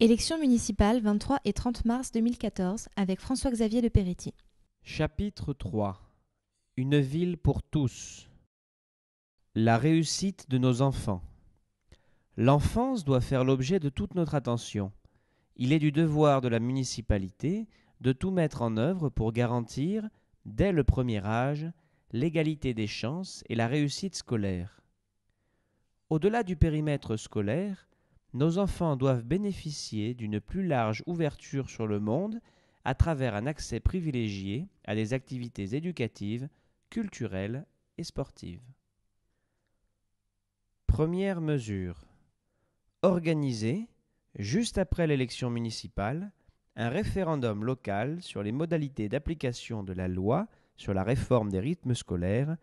Élections municipales 23 et 30 mars 2014 avec François-Xavier Le Peretti. Chapitre 3 Une ville pour tous. La réussite de nos enfants. L'enfance doit faire l'objet de toute notre attention. Il est du devoir de la municipalité de tout mettre en œuvre pour garantir, dès le premier âge, l'égalité des chances et la réussite scolaire. Au-delà du périmètre scolaire, nos enfants doivent bénéficier d'une plus large ouverture sur le monde à travers un accès privilégié à des activités éducatives, culturelles et sportives. Première mesure. Organiser, juste après l'élection municipale, un référendum local sur les modalités d'application de la loi sur la réforme des rythmes scolaires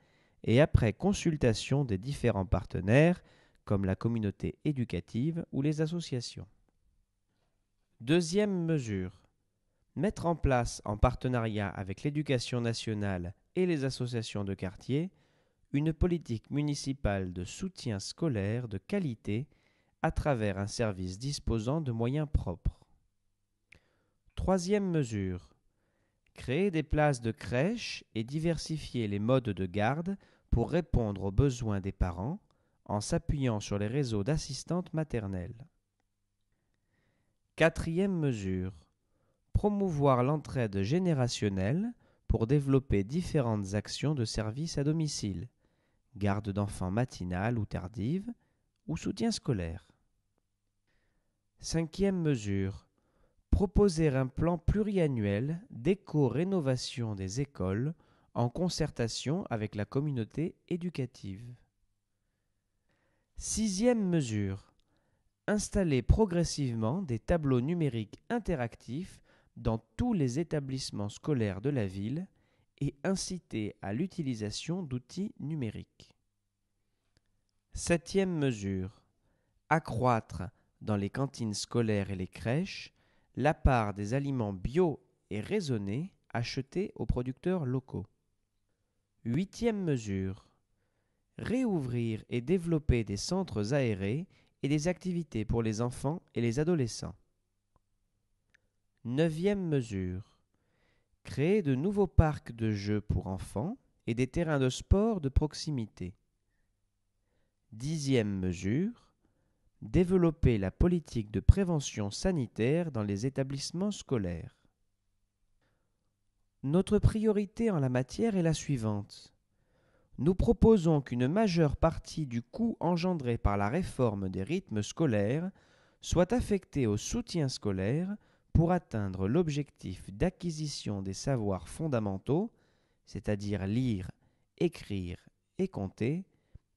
et après consultation des différents partenaires comme la communauté éducative ou les associations. Deuxième mesure. Mettre en place, en partenariat avec l'éducation nationale et les associations de quartier, une politique municipale de soutien scolaire de qualité à travers un service disposant de moyens propres. Troisième mesure. Créer des places de crèche et diversifier les modes de garde pour répondre aux besoins des parents en s'appuyant sur les réseaux d'assistantes maternelles. Quatrième mesure. Promouvoir l'entraide générationnelle pour développer différentes actions de service à domicile, garde d'enfants matinale ou tardive, ou soutien scolaire. Cinquième mesure. Proposer un plan pluriannuel d'éco-rénovation des écoles en concertation avec la communauté éducative. Sixième mesure. Installer progressivement des tableaux numériques interactifs dans tous les établissements scolaires de la ville et inciter à l'utilisation d'outils numériques. Septième mesure. Accroître dans les cantines scolaires et les crèches la part des aliments bio et raisonnés achetés aux producteurs locaux. Huitième mesure réouvrir et développer des centres aérés et des activités pour les enfants et les adolescents. Neuvième mesure. Créer de nouveaux parcs de jeux pour enfants et des terrains de sport de proximité. Dixième mesure. Développer la politique de prévention sanitaire dans les établissements scolaires. Notre priorité en la matière est la suivante nous proposons qu'une majeure partie du coût engendré par la réforme des rythmes scolaires soit affectée au soutien scolaire pour atteindre l'objectif d'acquisition des savoirs fondamentaux, c'est-à-dire lire, écrire et compter,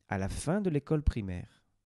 à la fin de l'école primaire.